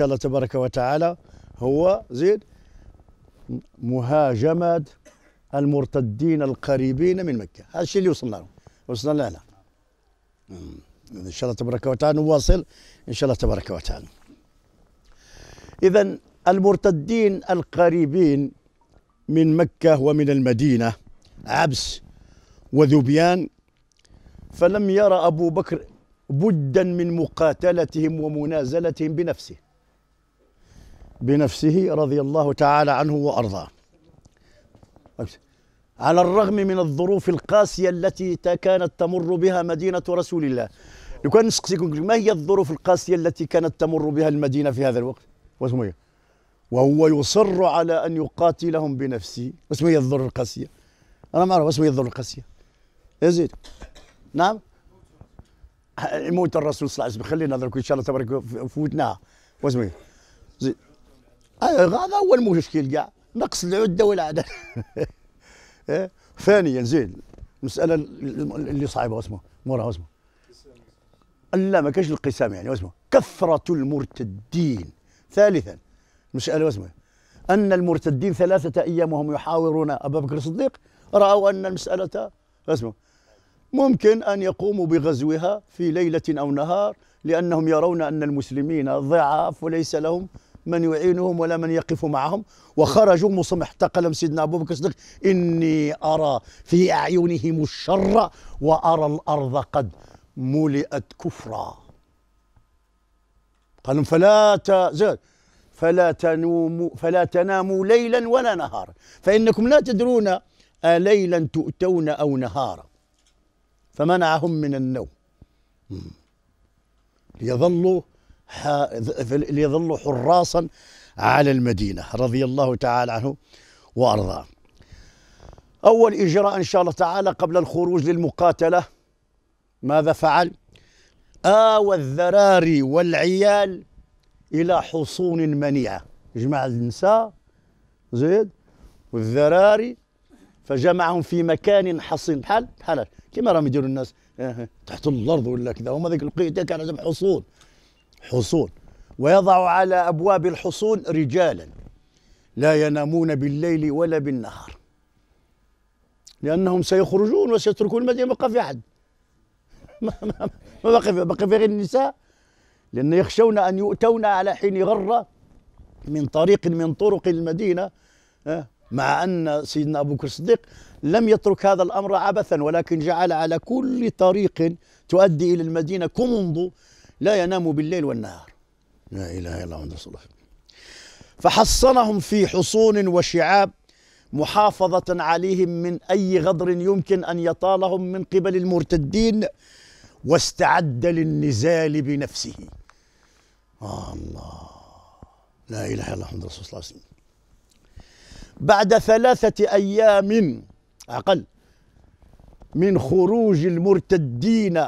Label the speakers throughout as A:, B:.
A: شاء الله تبارك وتعالى هو زيد مهاجمة المرتدين القريبين من مكة هذا الشيء اللي وصلنا له وصلنا له نعم. إن شاء الله تبارك وتعالى نواصل إن شاء الله تبارك وتعالى إذا المرتدين القريبين من مكة ومن المدينة عبس وذبيان فلم يرى أبو بكر بدا من مقاتلتهم ومنازلتهم بنفسه بنفسه رضي الله تعالى عنه وارضاه على الرغم من الظروف القاسيه التي كانت تمر بها مدينه رسول الله لو كان نسقسيكم ما هي الظروف القاسيه التي كانت تمر بها المدينه في هذا الوقت واسمه هي إيه؟ وهو يصر على ان يقاتلهم بنفسه واسمه هي إيه الظروف القاسيه انا ما اعرف اسمه هي إيه الظروف القاسيه يزيد نعم موت الرسول صلى الله عليه وسلم خلينا هذا ان شاء الله تبارك فوتناها واسمه زيد هذا هو المشكل كاع نقص العده والعدد إيه؟ ثانيا زيد المساله اللي صعيبه اسمه مورا اسمه لا ما كانش القسام يعني اسمه كثره المرتدين ثالثا مساله اسمه ان المرتدين ثلاثه ايام وهم يحاورون ابا بكر الصديق راوا ان المساله اسمه ممكن ان يقوموا بغزوها في ليله او نهار لانهم يرون ان المسلمين ضعاف وليس لهم من يعينهم ولا من يقف معهم وخرجوا حتى تقلم سيدنا أبو بكر الصديق إني أرى في أعينهم الشر وأرى الأرض قد ملئت كفرا قال فلا تزال فلا تنوموا فلا تناموا ليلا ولا نهارا فإنكم لا تدرون أليلا تؤتون أو نهارا فمنعهم من النوم ليظلوا ليظلوا حراسا على المدينة رضي الله تعالى عنه وأرضاه أول إجراء إن شاء الله تعالى قبل الخروج للمقاتلة ماذا فعل؟ آوى الذراري والعيال إلى حصون منيعة جمع النساء زيد والذراري فجمعهم في مكان حصين بحال بحال كما راهم يديروا الناس أه، أه، تحت الارض ولا كذا هما ذيك القيد كان عندهم حصون حصون ويضع على أبواب الحصون رجالا لا ينامون بالليل ولا بالنهار لأنهم سيخرجون وسيتركون المدينة ما بقى في أحد ما بقى في بقى في غير النساء لأن يخشون أن يؤتون على حين غرة من طريق من طرق المدينة مع أن سيدنا أبو بكر الصديق لم يترك هذا الأمر عبثا ولكن جعل على كل طريق تؤدي إلى المدينة كمنض لا ينام بالليل والنهار لا إله إلا محمد رسول الله فحصنهم في حصون وشعاب محافظة عليهم من أي غدر يمكن أن يطالهم من قبل المرتدين واستعد للنزال بنفسه آه الله لا إله إلا محمد رسول الله وسلم. بعد ثلاثة أيام أقل من خروج المرتدين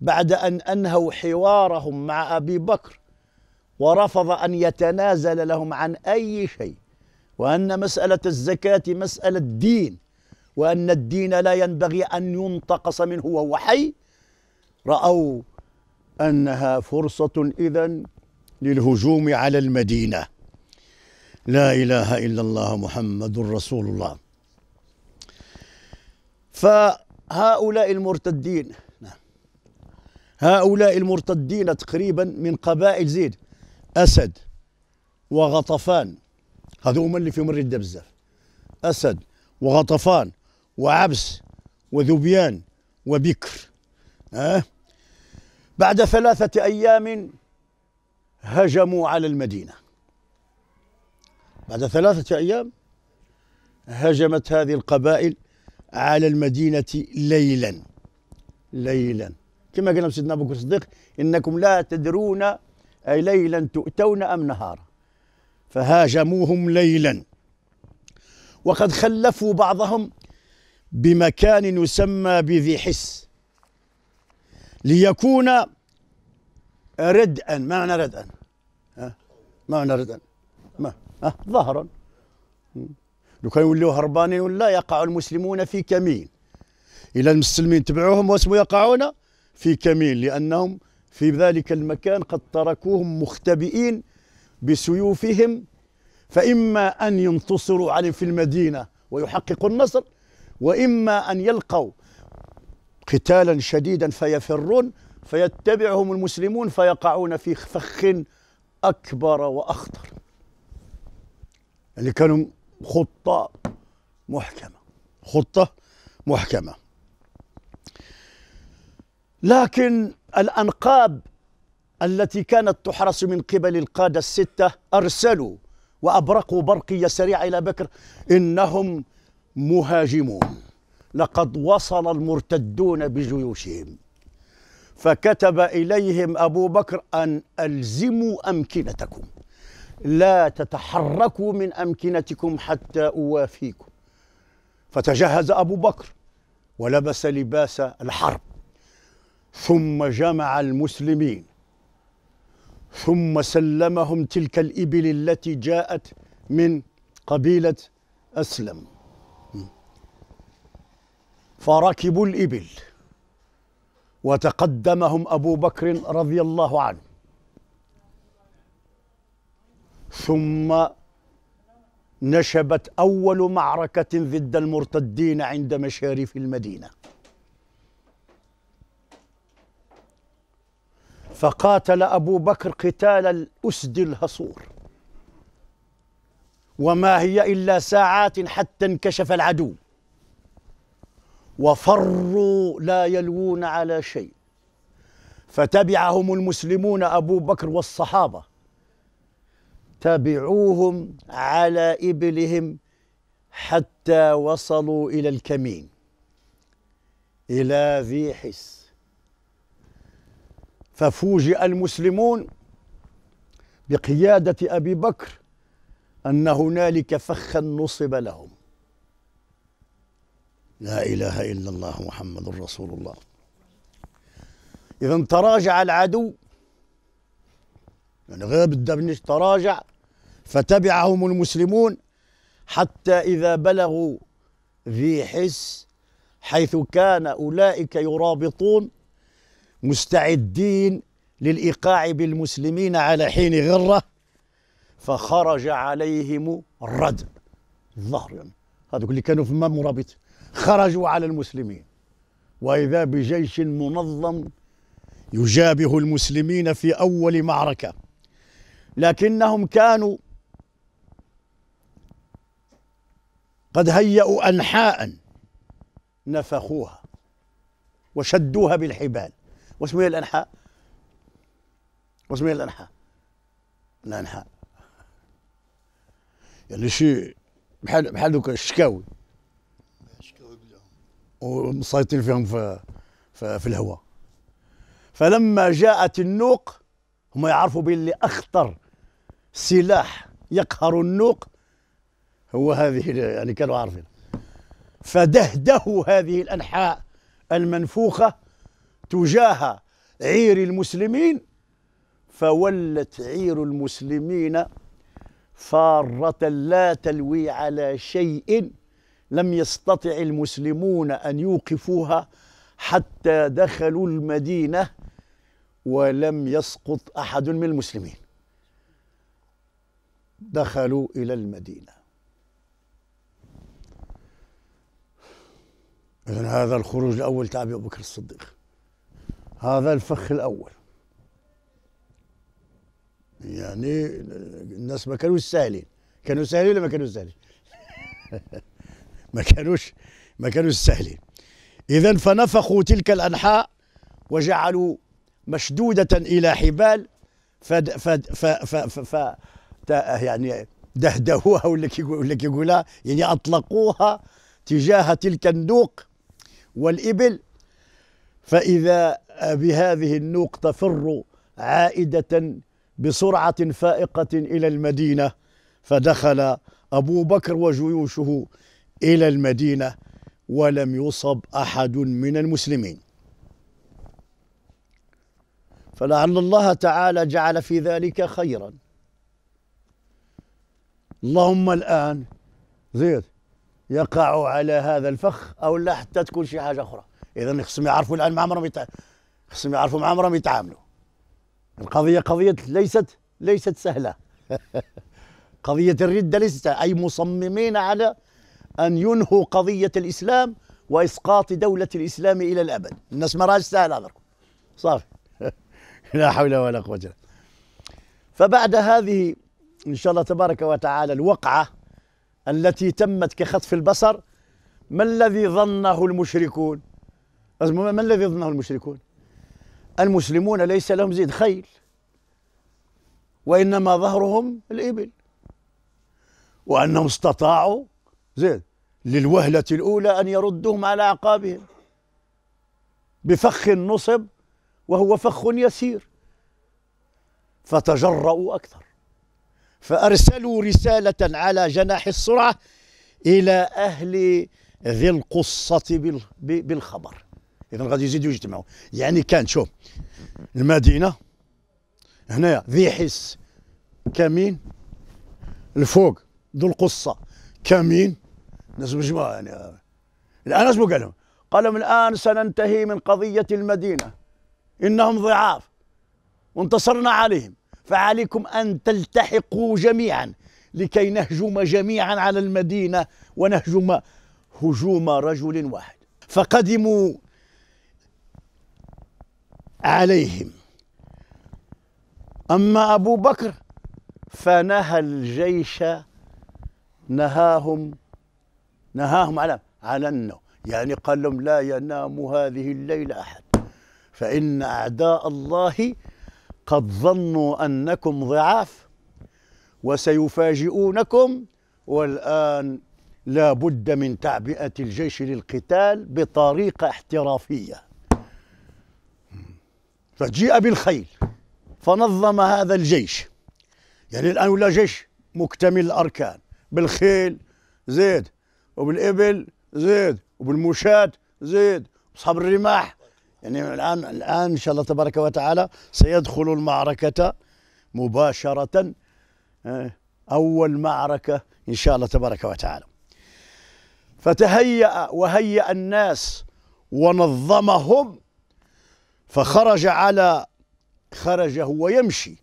A: بعد أن أنهوا حوارهم مع أبي بكر ورفض أن يتنازل لهم عن أي شيء وأن مسألة الزكاة مسألة دين وأن الدين لا ينبغي أن ينتقص منه وهو حي رأوا أنها فرصة إذا للهجوم على المدينة لا إله إلا الله محمد رسول الله فهؤلاء المرتدين هؤلاء المرتدين تقريبا من قبائل زيد أسد وغطفان هذو هما اللي فيهم الردة بزاف أسد وغطفان وعبس وذبيان وبكر أه؟ بعد ثلاثة أيام هجموا على المدينة بعد ثلاثة أيام هجمت هذه القبائل على المدينة ليلا ليلا كما قال سيدنا ابو بكر الصديق انكم لا تدرون اي ليلا تؤتون ام نهارا فهاجموهم ليلا وقد خلفوا بعضهم بمكان يسمى بذي حس ليكون ردءا ما معنى ردءا ما معنى ردءا ما أه ظهرا لو كانوا يوليو هربانين ولا يقع المسلمون في كمين الى المسلمين تبعوهم واسموا يقعون في كمين لأنهم في ذلك المكان قد تركوهم مختبئين بسيوفهم فإما أن ينتصروا عليهم في المدينة ويحققوا النصر وإما أن يلقوا قتالا شديدا فيفرون فيتبعهم المسلمون فيقعون في فخ أكبر وأخطر اللي يعني كانوا خطة محكمة خطة محكمة لكن الأنقاب التي كانت تحرس من قبل القادة الستة أرسلوا وأبرقوا برقية سريعة إلى بكر إنهم مهاجمون لقد وصل المرتدون بجيوشهم فكتب إليهم أبو بكر أن ألزموا أمكنتكم لا تتحركوا من أمكنتكم حتى أوافيكم فتجهز أبو بكر ولبس لباس الحرب ثم جمع المسلمين ثم سلمهم تلك الإبل التي جاءت من قبيلة أسلم فركبوا الإبل وتقدمهم أبو بكر رضي الله عنه ثم نشبت أول معركة ضد المرتدين عند مشارف المدينة فقاتل أبو بكر قتال الأسد الهصور وما هي إلا ساعات حتى انكشف العدو وفروا لا يلوون على شيء فتبعهم المسلمون أبو بكر والصحابة تبعوهم على إبلهم حتى وصلوا إلى الكمين إلى ذي حس ففوجئ المسلمون بقيادة أبي بكر أن هنالك فخا نصب لهم لا إله إلا الله محمد رسول الله إذا تراجع العدو يعني غير بالدبنج تراجع فتبعهم المسلمون حتى إذا بلغوا ذي حس حيث كان أولئك يرابطون مستعدين للإيقاع بالمسلمين على حين غرة فخرج عليهم الرد الظهر يعني هذوك اللي كانوا في مرابط خرجوا على المسلمين وإذا بجيش منظم يجابه المسلمين في أول معركة لكنهم كانوا قد هيئوا أنحاء نفخوها وشدوها بالحبال واسمه الأنحاء واسمه الأنحاء الأنحاء يعني شيء بحال بحال دوك الشكاوي ومسيطرين فيهم في في, في الهواء فلما جاءت النوق هما يعرفوا باللي اخطر سلاح يقهر النوق هو هذه يعني كانوا عارفين فدهدهوا هذه الانحاء المنفوخه تجاه عير المسلمين فولت عير المسلمين فارة لا تلوي على شيء لم يستطع المسلمون أن يوقفوها حتى دخلوا المدينة ولم يسقط أحد من المسلمين دخلوا إلى المدينة إذن هذا الخروج الأول تعبي أبي بكر الصديق هذا الفخ الاول يعني الناس ما كانوش سهلين كانوا سهلين ولا ما كانوا سهلين ما كانوش ما كانوش سهلين اذا فنفخوا تلك الانحاء وجعلوا مشدوده الى حبال فد فد ف ف ف ف يعني دهدهوها ولا ولا كيقولها يعني اطلقوها تجاه تلك النوق والابل فاذا بهذه النوق تفر عائدة بسرعة فائقة إلى المدينة فدخل أبو بكر وجيوشه إلى المدينة ولم يصب أحد من المسلمين فلعل الله تعالى جعل في ذلك خيرا اللهم الآن زيد يقع على هذا الفخ أو لا حتى تكون شي حاجة أخرى إذا خصهم يعرفوا الآن ما عمرهم خصهم يعرفوا مع امرهم يتعاملوا القضيه قضيه ليست ليست سهله قضيه الرده ليست اي مصممين على ان ينهوا قضيه الاسلام واسقاط دوله الاسلام الى الابد الناس ما راهاش سهله دركم صافي لا حول ولا قوه الا فبعد هذه ان شاء الله تبارك وتعالى الوقعه التي تمت كخطف البصر ما الذي ظنه المشركون ما الذي ظنه المشركون المسلمون ليس لهم زيد خيل وإنما ظهرهم الإبل وأنهم استطاعوا زيد للوهلة الأولى أن يردهم على أعقابهم بفخ نصب وهو فخ يسير فتجرأوا أكثر فأرسلوا رسالة على جناح السرعة إلى أهل ذي القصة بالخبر اذا غادي يزيدوا يجتمعوا يعني كان شوف المدينه هنايا ذي حس كمين الفوق ذو القصه كمين ناس مجموعه يعني الان اش قال لهم؟ قال لهم الان سننتهي من قضيه المدينه انهم ضعاف وانتصرنا عليهم فعليكم ان تلتحقوا جميعا لكي نهجم جميعا على المدينه ونهجم هجوم رجل واحد فقدموا عليهم أما أبو بكر فنهى الجيش نهاهم نهاهم على على النوم يعني قال لهم لا ينام هذه الليلة أحد فإن أعداء الله قد ظنوا أنكم ضعاف وسيفاجئونكم والآن لا بد من تعبئة الجيش للقتال بطريقة احترافية فجيء بالخيل فنظم هذا الجيش يعني الآن ولا جيش مكتمل الأركان بالخيل زيد وبالإبل زيد وبالمشاة زيد وصحاب الرماح يعني الآن الآن إن شاء الله تبارك وتعالى سيدخل المعركة مباشرة آه، أول معركة إن شاء الله تبارك وتعالى فتهيأ وهيأ الناس ونظمهم فخرج على خرج هو يمشي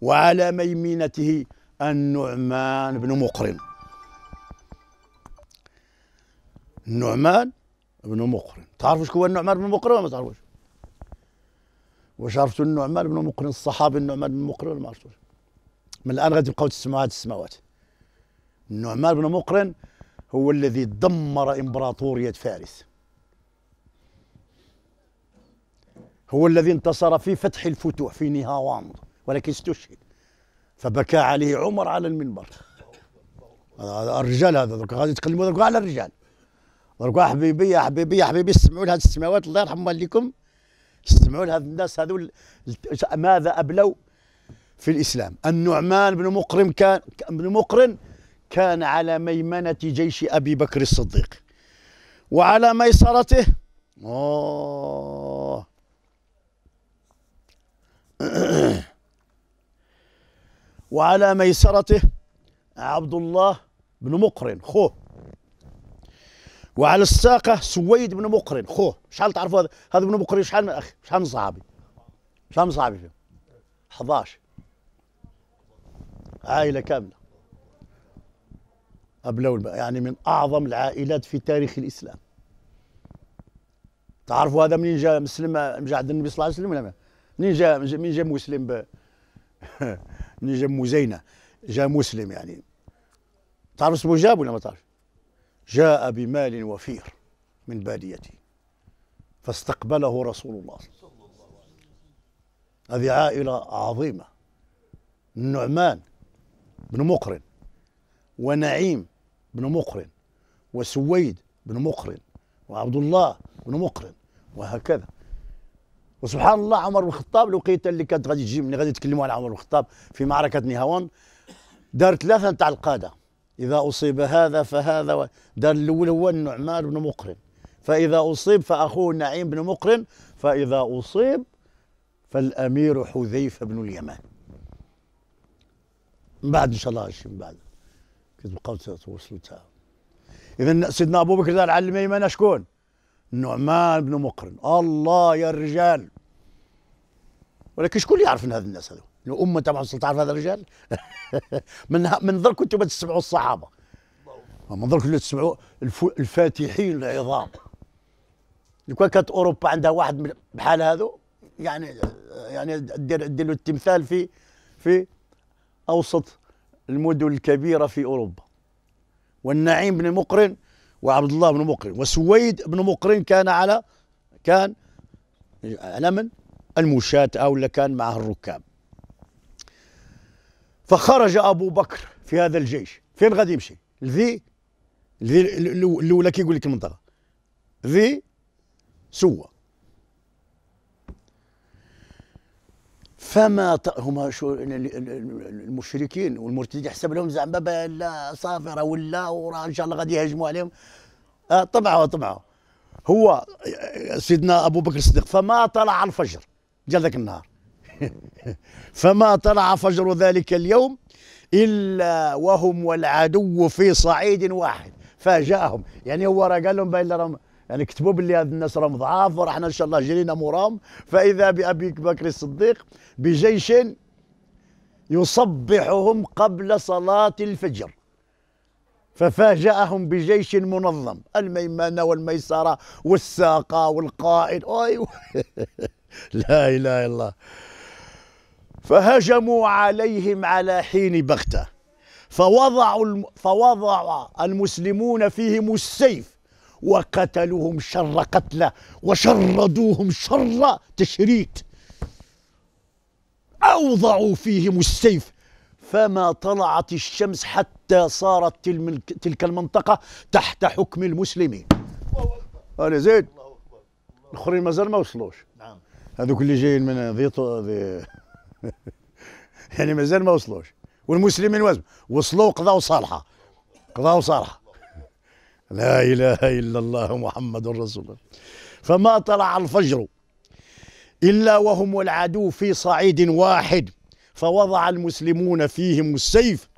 A: وعلى ميمنته النعمان بن مقرن النعمان بن مقرن تعرفوا شكون هو النعمان بن مقرن ولا ما تعرفوش واش عرفتوا النعمان بن مقرن الصحابي النعمان بن مقرن ولا ما عرفتوش من الان غادي تبقاو تسمعوا هذه السماوات النعمان بن مقرن هو الذي دمر امبراطوريه فارس هو الذي انتصر في فتح الفتوح في نهاوان ولكن استشهد فبكى عليه عمر على المنبر الرجال هذا غادي يتكلموا على الرجال دوك حبيبي يا حبيبي يا حبيبي استمعوا لهذه السماوات الله يرحم والديكم استمعوا لهذ الناس هذو ماذا ابلوا في الاسلام النعمان بن مقرن كان بن مقرن كان على ميمنه جيش ابي بكر الصديق وعلى ميسرته اوه وعلى ميسرته عبد الله بن مقرن خوه وعلى الساقة سويد بن مقرن خوه شحال تعرفوا هذا هذا بن مقرن شحال من اخي شحال من صحابي شحال من صحابي فيهم 11 عائلة كاملة ابلوا يعني من أعظم العائلات في تاريخ الإسلام تعرفوا هذا منين جاء مسلم جاء عند النبي صلى الله عليه وسلم ولا ما منين جا منين جا مسلم ب... منين جا مزينه جا مسلم يعني تعرف اسمه جاب ولا ما تعرف جاء بمال وفير من باديته فاستقبله رسول الله هذه عائلة عظيمة النعمان بن مقرن ونعيم بن مقرن وسويد بن مقرن وعبد الله بن مقرن وهكذا وسبحان الله عمر بن الخطاب الوقيته اللي كانت غادي تجي من غادي يتكلموا على عمر بن الخطاب في معركه نهاون دار ثلاثه نتاع القاده اذا اصيب هذا فهذا و... دار الاول هو النعمان بن مقرن فاذا اصيب فاخوه النعيم بن مقرن فاذا اصيب فالامير حذيفه بن اليمان من بعد ان شاء الله من بعد كتبقاو توصلوا تاع اذا سيدنا ابو بكر دار على الميمنه شكون النعمان بن مقرن الله يا الرجال ولكن شكون يعرف من هذا الناس هذو الامه تبع تعرف هذا الرجال من من دركم انتم تسمعوا الصحابه من اللي تسمعوا الفاتحين العظام لو كانت اوروبا عندها واحد بحال هذو يعني يعني دير دير له التمثال في في اوسط المدن الكبيره في اوروبا والنعيم بن مقرن وعبد الله بن مقرن وسويد بن مقرن كان على كان على من المشاة أو اللي كان معه الركاب فخرج أبو بكر في هذا الجيش فين غادي يمشي لذي لذي الأولى كيقول لك المنطقة ذي سوى فما ط... هما شو المشركين والمرتدين يحسب لهم زعما لا صافره ولا وراه ان شاء الله غادي يهاجموا عليهم آه، طبعوا طبعوا هو آه، سيدنا ابو بكر الصديق فما طلع الفجر جا ذاك النهار فما طلع فجر ذلك اليوم الا وهم والعدو في صعيد واحد فجاءهم يعني هو راه قال لهم باين راهم يعني كتبوا باللي هاد الناس راهم ضعاف وراحنا ان شاء الله جرينا موراهم فاذا بابي بكر الصديق بجيش يصبحهم قبل صلاه الفجر ففاجأهم بجيش منظم الميمنة والميسرة والساقة والقائد أيوة لا إله إلا الله فهجموا عليهم على حين بغتة فوضعوا فوضع المسلمون فيهم السيف وقتلوهم شر قتله وشردوهم شر تشريد أوضعوا فيهم السيف فما طلعت الشمس حتى صارت تلك المنطقة تحت حكم المسلمين أنا زيد الآخرين مازال ما وصلوش نعم هذوك اللي جايين من فيتو دي يعني مازال ما وصلوش والمسلمين وزم وصلوا قضاو صالحة قضاو صالحة لا إله إلا الله محمد رسول الله فما طلع الفجر إلا وهم والعدو في صعيد واحد فوضع المسلمون فيهم السيف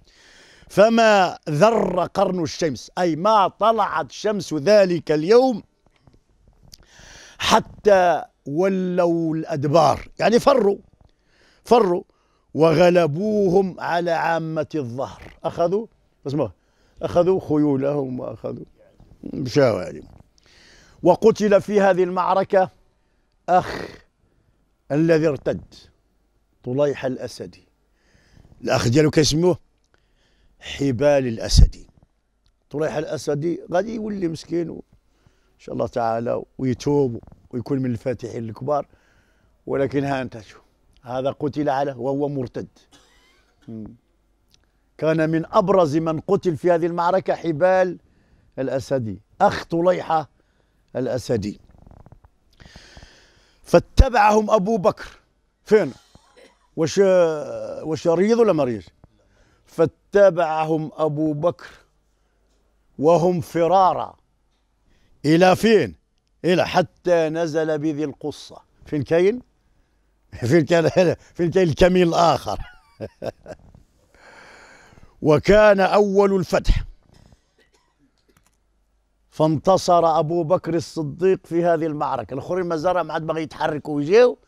A: فما ذر قرن الشمس أي ما طلعت شمس ذلك اليوم حتى ولوا الأدبار يعني فروا فروا وغلبوهم على عامة الظهر أخذوا اسمه أخذوا خيولهم وأخذوا هذه وقتل في هذه المعركة أخ الذي ارتد طليح الأسدي الأخ ديالو كيسموه حبال الأسدي طليح الأسدي غادي يولي مسكين إن شاء الله تعالى ويتوب ويكون من الفاتحين الكبار ولكن ها أنت شو هذا قتل على وهو مرتد كان من أبرز من قتل في هذه المعركة حبال الأسدي أخ طليحة الأسدي فاتبعهم أبو بكر فين وش وش ريض ولا مريض فاتبعهم أبو بكر وهم فرارا إلى فين إلى حتى نزل بذي القصة فين كاين فين كان فين كاين الكمين الآخر وكان أول الفتح فانتصر أبو بكر الصديق في هذه المعركة الآخرين ما زالوا ما عاد بغى يتحركوا ويجيو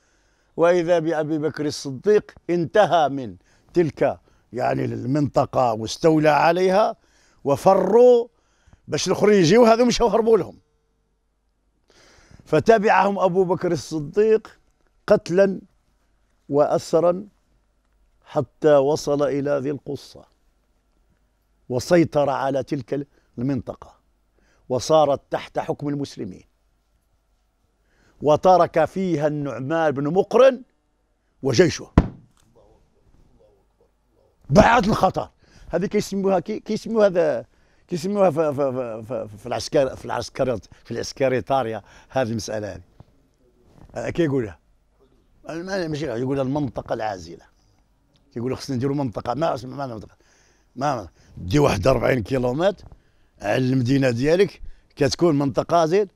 A: وإذا بأبي بكر الصديق انتهى من تلك يعني المنطقة واستولى عليها وفروا باش الآخرين يجيو هذو مشوا هربوا لهم فتبعهم أبو بكر الصديق قتلا وأسرا حتى وصل إلى ذي القصة وسيطر على تلك المنطقة وصارت تحت حكم المسلمين وترك فيها النعمان بن مقرن وجيشه بعد الخطر هذه كيسموها كيسموها هذا كيسموها في, في, في, في العسكر في العسكر في العسكريطاريا هذه المساله هذه آه كيقولها ماشي يقول المنطقه العازله كيقولوا خصنا نديروا منطقه ما اسمها ما منطقه ما دي واحد 40 كيلومتر على المدينه ديالك كتكون منطقه زيد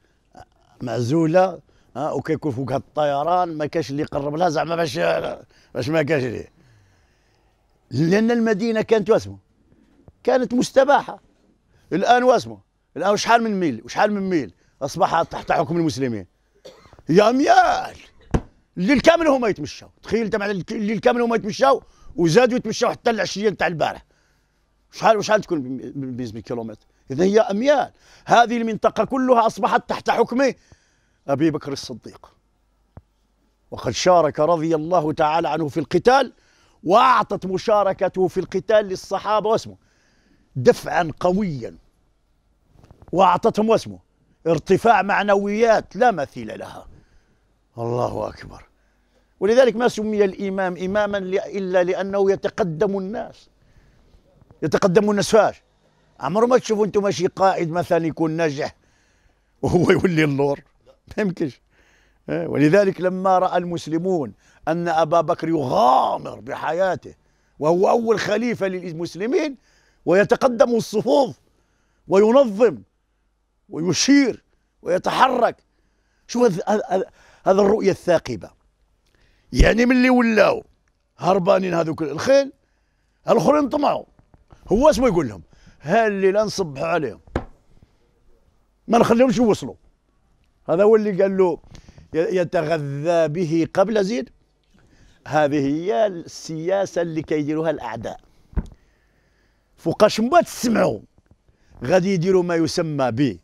A: معزوله ها وكيكون فوقها الطيران ما كاش اللي يقرب لها زعما باش باش ما كاش ليه لان المدينه كانت واسمه كانت مستباحه الان واسمه الان شحال من ميل وشحال من ميل اصبح تحت حكم المسلمين يا ميال الليل كامل هما يتمشاو تخيل انت معنا الليل كامل هما يتمشاو وزادوا يتمشاو حتى العشيه نتاع البارح شحال وشحال تكون بنسبه كيلومتر إذا هي أميال هذه المنطقة كلها أصبحت تحت حكم أبي بكر الصديق وقد شارك رضي الله تعالى عنه في القتال وأعطت مشاركته في القتال للصحابة واسمه دفعا قويا وأعطتهم واسمه ارتفاع معنويات لا مثيل لها الله أكبر ولذلك ما سمي الإمام إماما إلا لأنه يتقدم الناس يتقدم الناس فاش عمره ما تشوفوا انتم ماشي قائد مثلا يكون ناجح وهو يولي اللور ما يمكنش ولذلك لما راى المسلمون ان ابا بكر يغامر بحياته وهو اول خليفه للمسلمين ويتقدم الصفوف وينظم ويشير ويتحرك شو هذا هذا الرؤيه الثاقبه يعني من اللي ولاو هربانين هذوك الخيل الاخرين طمعوا هو اسمه يقول لهم هالليله نصبحوا عليهم ما نخليهمش يوصلوا هذا هو اللي قال له يتغذى به قبل زيد هذه هي السياسه اللي كيديروها الاعداء فوقاش ما تسمعوا غادي يديروا ما يسمى ب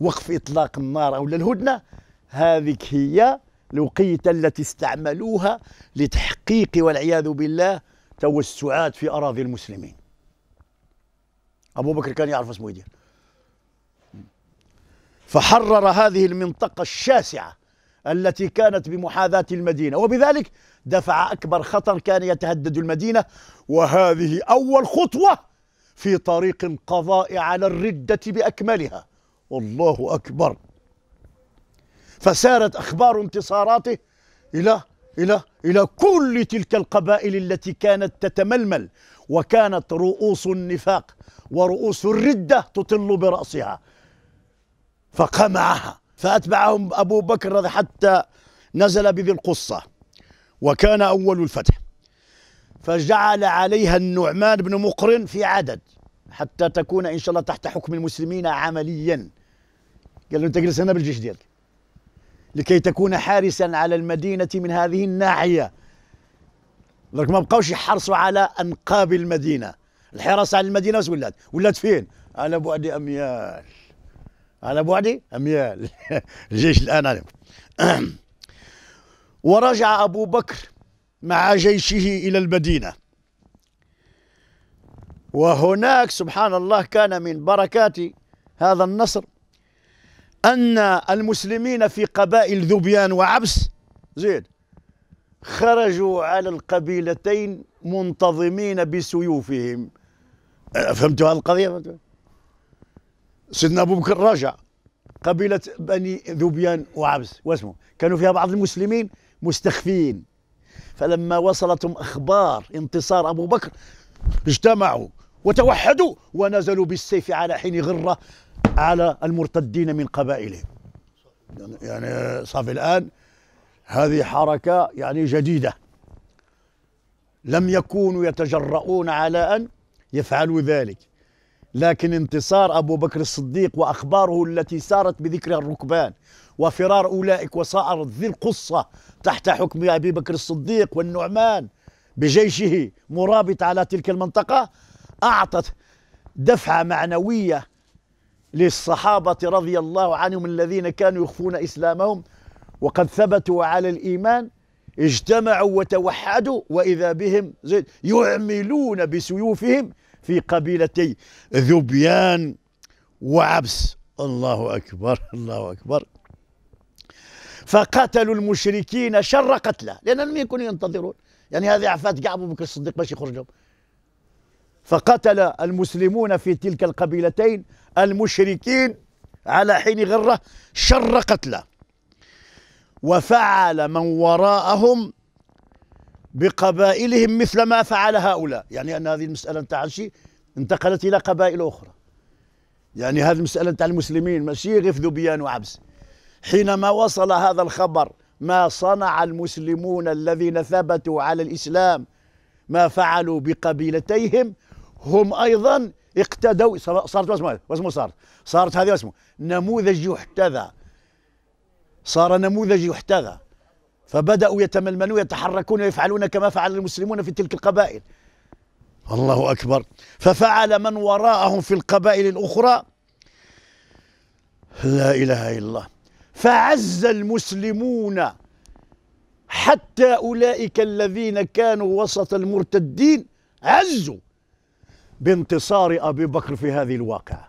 A: وقف اطلاق النار او الهدنه هذيك هي الوقيته التي استعملوها لتحقيق والعياذ بالله توسعات في اراضي المسلمين ابو بكر كان يعرف اسمه يدير فحرر هذه المنطقه الشاسعه التي كانت بمحاذاه المدينه وبذلك دفع اكبر خطر كان يتهدد المدينه وهذه اول خطوه في طريق القضاء على الرده باكملها والله اكبر فسارت اخبار انتصاراته الى الى الى كل تلك القبائل التي كانت تتململ وكانت رؤوس النفاق ورؤوس الردة تطل برأسها فقمعها فأتبعهم أبو بكر حتى نزل بذي القصة وكان أول الفتح فجعل عليها النعمان بن مقرن في عدد حتى تكون إن شاء الله تحت حكم المسلمين عمليا قال له أنت هنا بالجيش ديالك لكي تكون حارسا على المدينة من هذه الناحية درك ما بقاوش يحرصوا على انقاب المدينه الحراسه على المدينه واش ولات ولات فين على بعد اميال على بعد اميال الجيش الان علم. ورجع ابو بكر مع جيشه الى المدينه وهناك سبحان الله كان من بركات هذا النصر ان المسلمين في قبائل ذبيان وعبس زيد خرجوا على القبيلتين منتظمين بسيوفهم فهمتوا هذه القضية سيدنا أبو بكر رجع قبيلة بني ذبيان وعبس واسمه كانوا فيها بعض المسلمين مستخفين فلما وصلتهم أخبار انتصار أبو بكر اجتمعوا وتوحدوا ونزلوا بالسيف على حين غرة على المرتدين من قبائلهم يعني صافي الآن هذه حركة يعني جديدة لم يكونوا يتجرؤون على أن يفعلوا ذلك لكن انتصار أبو بكر الصديق وأخباره التي سارت بذكر الركبان وفرار أولئك وصار ذي القصة تحت حكم أبي بكر الصديق والنعمان بجيشه مرابط على تلك المنطقة أعطت دفعة معنوية للصحابة رضي الله عنهم الذين كانوا يخفون إسلامهم وقد ثبتوا على الإيمان اجتمعوا وتوحدوا وإذا بهم زيد يعملون بسيوفهم في قبيلتي ذبيان وعبس الله أكبر الله أكبر فقتلوا المشركين شر قتله لأنهم يكونوا ينتظرون يعني هذه عفات قعبوا أبو بكر الصديق باش يخرجوا فقتل المسلمون في تلك القبيلتين المشركين على حين غره شر قتله وفعل من وراءهم بقبائلهم مثل ما فعل هؤلاء يعني أن هذه المسألة نتاع الشيء انتقلت إلى قبائل أخرى يعني هذه المسألة نتاع المسلمين ماشي غير في ذبيان وعبس حينما وصل هذا الخبر ما صنع المسلمون الذين ثبتوا على الإسلام ما فعلوا بقبيلتيهم هم أيضا اقتدوا صارت واسمه صارت صارت هذه واسمه نموذج يحتذى صار نموذج يحتذى فبدأوا يتململون يتحركون ويفعلون كما فعل المسلمون في تلك القبائل الله أكبر ففعل من وراءهم في القبائل الأخرى لا إله إلا الله فعز المسلمون حتى أولئك الذين كانوا وسط المرتدين عزوا بانتصار أبي بكر في هذه الواقعة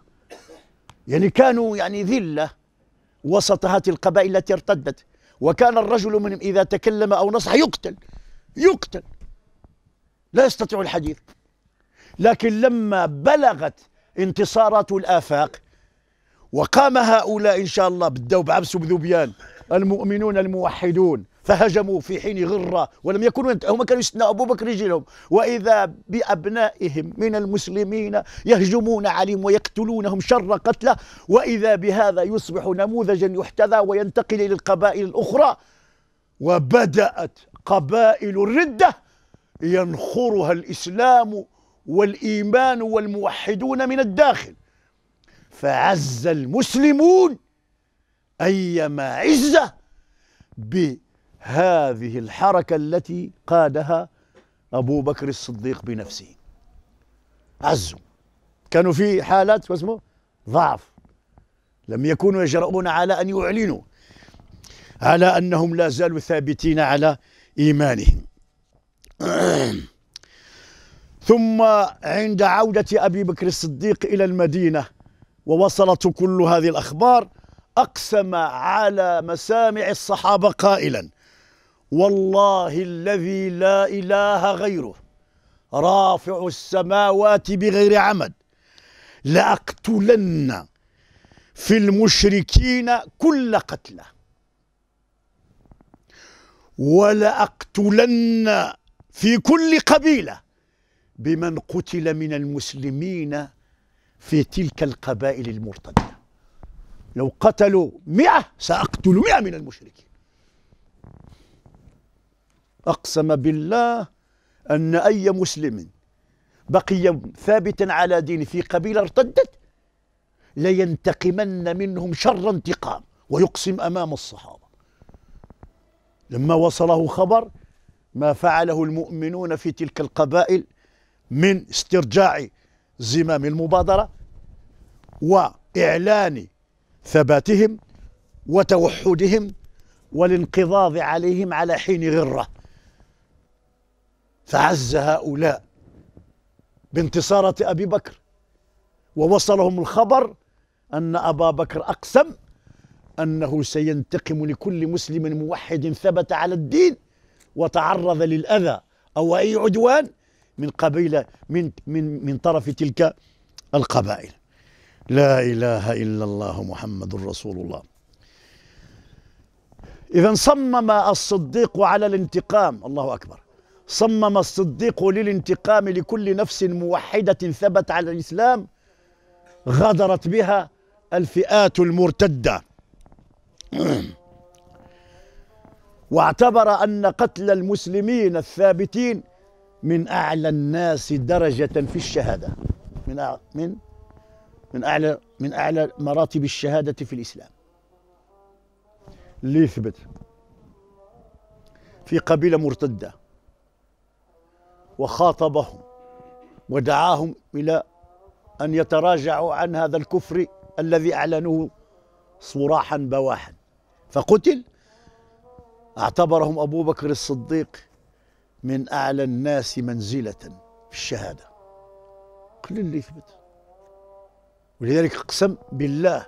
A: يعني كانوا يعني ذلة وسط هذه القبائل التي ارتدت وكان الرجل منهم إذا تكلم أو نصح يقتل يقتل لا يستطيع الحديث لكن لما بلغت انتصارات الآفاق وقام هؤلاء إن شاء الله بالدوب عبس بذبيان المؤمنون الموحدون فهجموا في حين غرة ولم يكونوا هم كانوا يستنى أبو بكر يجيلهم وإذا بأبنائهم من المسلمين يهجمون عليهم ويقتلونهم شر قتله وإذا بهذا يصبح نموذجا يحتذى وينتقل إلى القبائل الأخرى وبدأت قبائل الردة ينخرها الإسلام والإيمان والموحدون من الداخل فعز المسلمون أيما عزة ب هذه الحركة التي قادها أبو بكر الصديق بنفسه عزوا كانوا في حالات واسمه ضعف لم يكونوا يجرؤون على أن يعلنوا على أنهم لا زالوا ثابتين على إيمانهم ثم عند عودة أبي بكر الصديق إلى المدينة ووصلته كل هذه الأخبار أقسم على مسامع الصحابة قائلا والله الذي لا إله غيره رافع السماوات بغير عمد لأقتلن في المشركين كل قتله ولأقتلن في كل قبيلة بمن قتل من المسلمين في تلك القبائل المرتدة لو قتلوا مئة سأقتل مئة من المشركين أقسم بالله أن أي مسلم بقي ثابتا على دينه في قبيلة ارتدت لينتقمن منهم شر انتقام ويقسم أمام الصحابة لما وصله خبر ما فعله المؤمنون في تلك القبائل من استرجاع زمام المبادرة وإعلان ثباتهم وتوحدهم والانقضاض عليهم على حين غره فعز هؤلاء بانتصارة أبي بكر ووصلهم الخبر أن أبا بكر أقسم أنه سينتقم لكل مسلم موحد ثبت على الدين وتعرض للأذى أو أي عدوان من قبيلة من من من طرف تلك القبائل لا إله إلا الله محمد رسول الله إذا صمم الصديق على الانتقام الله أكبر صمم الصديق للانتقام لكل نفس موحده ثبت على الاسلام غدرت بها الفئات المرتده واعتبر ان قتل المسلمين الثابتين من اعلى الناس درجه في الشهاده من من من اعلى من اعلى مراتب الشهاده في الاسلام اللي يثبت في قبيله مرتده وخاطبهم ودعاهم إلى أن يتراجعوا عن هذا الكفر الذي أعلنوه صراحا بواحا فقتل اعتبرهم أبو بكر الصديق من أعلى الناس منزلة في الشهادة قل اللي يثبت ولذلك اقسم بالله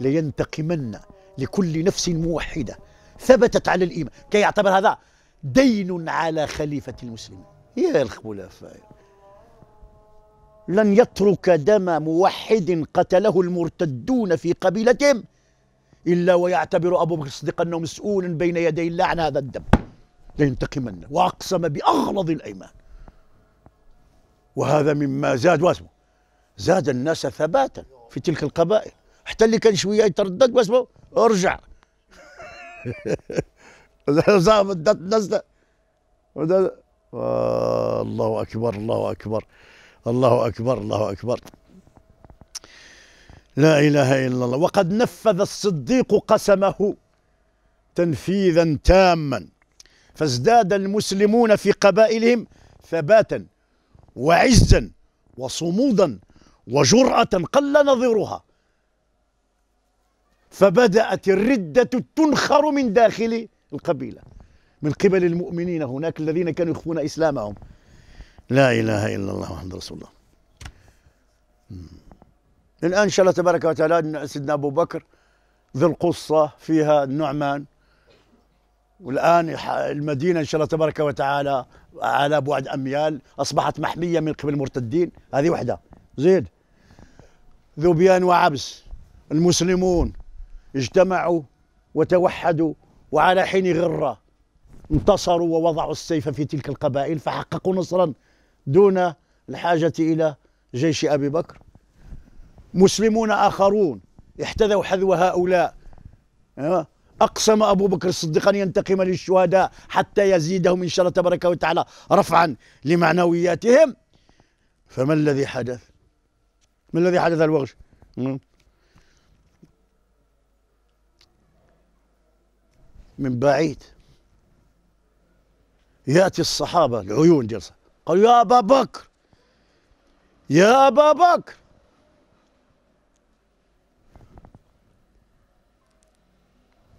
A: لينتقمن لكل نفس موحدة ثبتت على الإيمان كي يعتبر هذا دين على خليفة المسلمين يا الخلفاء لن يترك دم موحد قتله المرتدون في قبيلتهم إلا ويعتبر أبو بكر الصديق أنه مسؤول بين يدي الله عن هذا الدم لينتقمن وأقسم بأغلظ الأيمان وهذا مما زاد واسمه زاد الناس ثباتا في تلك القبائل حتى اللي كان شويه يتردد واسمه ارجع زاد الناس الله أكبر الله أكبر الله أكبر الله أكبر لا إله إلا الله وقد نفذ الصديق قسمه تنفيذا تاما فازداد المسلمون في قبائلهم ثباتا وعزا وصمودا وجرأة قل نظيرها فبدأت الردة تنخر من داخل القبيلة من قبل المؤمنين هناك الذين كانوا يخفون إسلامهم لا إله إلا الله محمد رسول الله الآن إن شاء الله تبارك وتعالى سيدنا أبو بكر ذي القصة فيها النعمان والآن المدينة إن شاء الله تبارك وتعالى على بعد أميال أصبحت محمية من قبل المرتدين هذه وحدة زيد ذوبيان وعبس المسلمون اجتمعوا وتوحدوا وعلى حين غره انتصروا ووضعوا السيف في تلك القبائل فحققوا نصرا دون الحاجة إلى جيش أبي بكر مسلمون آخرون احتذوا حذو هؤلاء أقسم أبو بكر الصديق أن ينتقم للشهداء حتى يزيدهم إن شاء الله تبارك وتعالى رفعا لمعنوياتهم فما الذي حدث؟ ما الذي حدث الوغش؟ من بعيد ياتي الصحابه العيون جلسه قالوا يا ابا بكر يا ابا بكر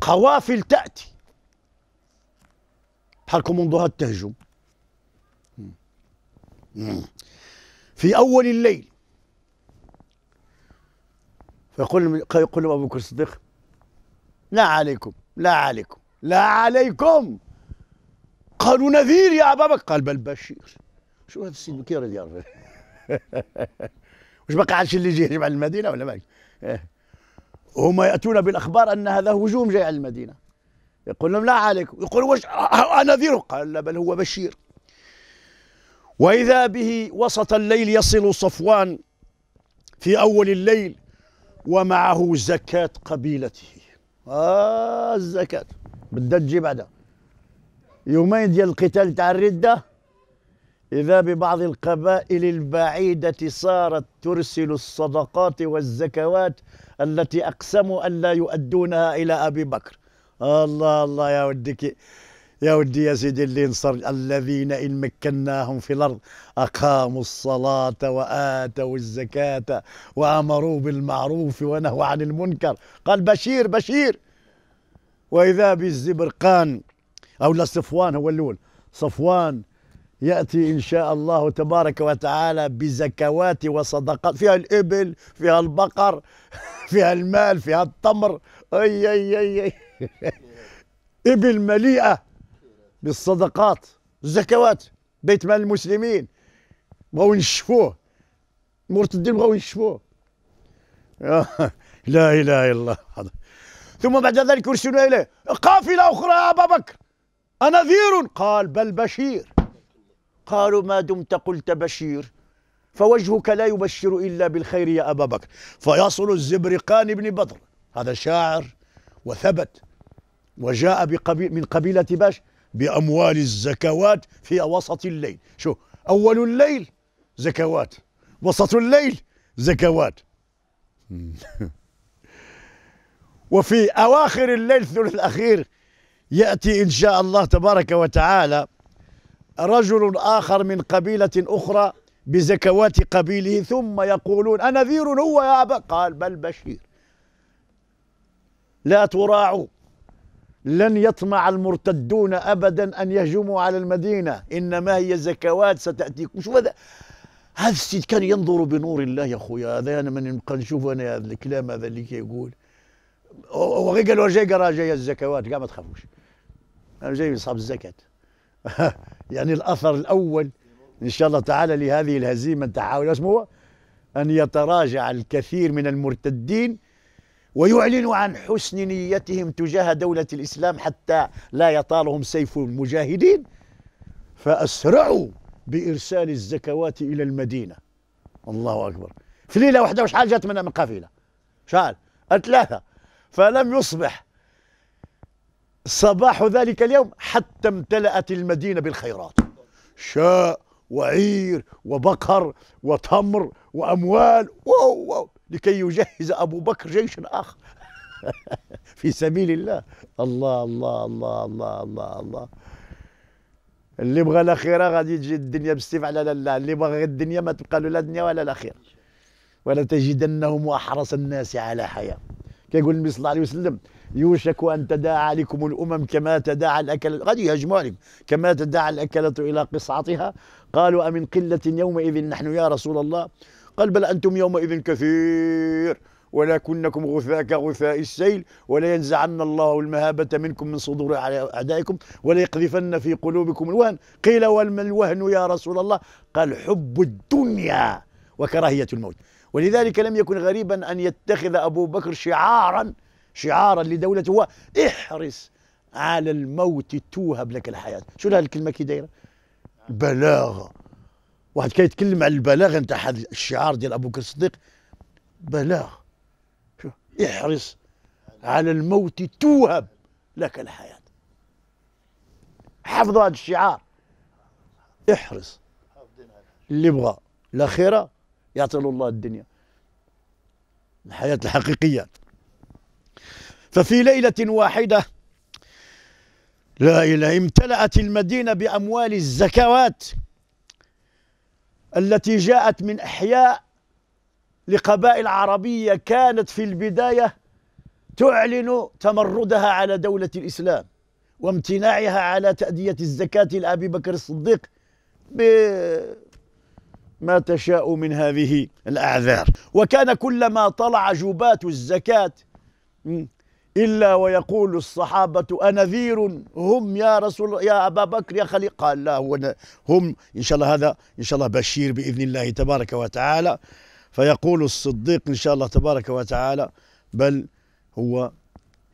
A: قوافل تاتي بحال كوموندوهات تهجم في اول الليل فيقول يقول ابو بكر الصديق لا عليكم لا عليكم لا عليكم قالوا نذير يا ابا بكر قال بل بشير شو هذا السيد بكير اللي يعرف واش ما عادش اللي يهجم على المدينه ولا ما إيه. هما ياتون بالاخبار ان هذا هجوم جاي على المدينه يقول لهم لا عليك يقول واش نذير قال لا بل هو بشير واذا به وسط الليل يصل صفوان في اول الليل ومعه زكاه قبيلته اه الزكاه بدها تجي بعدها يومين ديال القتال تاع الردة إذا ببعض القبائل البعيدة صارت ترسل الصدقات والزكوات التي أقسموا أن لا يؤدونها إلى أبي بكر الله الله يا ودك يا ودي يا سيدي اللي انصر الذين إن مكناهم في الأرض أقاموا الصلاة وآتوا الزكاة وأمروا بالمعروف ونهوا عن المنكر قال بشير بشير وإذا بالزبرقان او صفوان هو الاول صفوان ياتي ان شاء الله تبارك وتعالى بزكوات وصدقات فيها الابل فيها البقر فيها المال فيها التمر اي اي اي, أي. ابل مليئه بالصدقات الزكوات بيت مال المسلمين بغاو ينشفوه المرتدين بغاو ينشفوه لا اله الا الله ثم بعد ذلك ارسلوا اليه قافله اخرى يا ابا بكر أنذير قال بل بشير قالوا ما دمت قلت بشير فوجهك لا يبشر إلا بالخير يا أبا بكر فيصل الزبرقان بن بدر هذا شاعر وثبت وجاء بقبيل من قبيلة باش بأموال الزكوات في وسط الليل شو أول الليل زكوات وسط الليل زكوات وفي أواخر الليل الثلث الأخير يأتي إن شاء الله تبارك وتعالى رجل آخر من قبيلة أخرى بزكوات قبيله ثم يقولون أنذير هو يا أبا قال بل بشير لا تراعوا لن يطمع المرتدون أبدا أن يهجموا على المدينة إنما هي زكوات ستأتيكم شوف هذا هذا السيد كان ينظر بنور الله يا أخويا هذا أنا من نشوف أنا هذا الكلام هذا اللي كيقول وغير قالوا راجي الزكوات قام ما تخافوش انا جاي اصحاب الزكاة يعني الأثر الأول إن شاء الله تعالى لهذه الهزيمة التحاول اسمه أن يتراجع الكثير من المرتدين ويعلنوا عن حسن نيتهم تجاه دولة الإسلام حتى لا يطالهم سيف المجاهدين فأسرعوا بإرسال الزكوات إلى المدينة الله أكبر في ليلة واحدة وشحال جات منها من قافلة شحال؟ ثلاثة فلم يصبح صباح ذلك اليوم حتى امتلأت المدينة بالخيرات شاء وعير وبقر وتمر وأموال واو واو لكي يجهز أبو بكر جيشا آخر في سبيل الله الله الله الله الله الله الله اللي بغى الأخيرة غادي تجي الدنيا بالسيف على لا لا اللي بغى الدنيا ما تبقى له لا الدنيا ولا ولا تجدنهم أحرص الناس على حياة كيقول النبي صلى الله عليه وسلم يوشك أن تداعى لكم الأمم كما تداعى الأكلة قد يهجموا عليكم كما تداعى الأكلة إلى قصعتها قالوا أمن قلة يومئذ نحن يا رسول الله قال بل أنتم يومئذ كثير ولكنكم غثاء كغثاء السيل ولينزعن الله المهابة منكم من صدور أعدائكم وليقذفن في قلوبكم الوهن قيل وما الوهن يا رسول الله قال حب الدنيا وكراهية الموت ولذلك لم يكن غريبا أن يتخذ أبو بكر شعارا شعارا لدولته هو احرص على الموت توهب لك الحياه شو الكلمه كي دايره بلاغه واحد كيتكلم على البلاغه نتاع هذا الشعار ديال ابو بكر الصديق بلاغ شو احرص على الموت توهب لك الحياه حفظوا هذا الشعار احرص اللي بغى الأخيرة يعطي الله الدنيا الحياه الحقيقيه ففي ليلة واحدة لا إله امتلأت المدينة بأموال الزكوات التي جاءت من أحياء لقبائل عربية كانت في البداية تعلن تمردها على دولة الإسلام وامتناعها على تأدية الزكاة لأبي بكر الصديق بما تشاء من هذه الأعذار وكان كلما طلع جبات الزكاة إلا ويقول الصحابة أنذير هم يا رسول يا أبا بكر يا خليل قال لا هم إن شاء الله هذا إن شاء الله بشير بإذن الله تبارك وتعالى فيقول الصديق إن شاء الله تبارك وتعالى بل هو